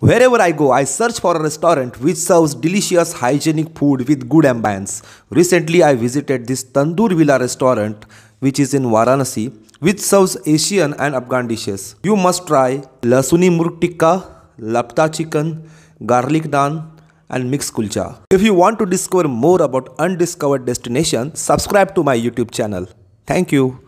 Wherever I go, I search for a restaurant which serves delicious hygienic food with good ambience. Recently, I visited this Tandoor Villa restaurant which is in Varanasi which serves Asian and Afghan dishes. You must try lasuni murg tikka, lapta chicken, garlic naan and mixed kulcha. If you want to discover more about undiscovered destination, subscribe to my YouTube channel. Thank you.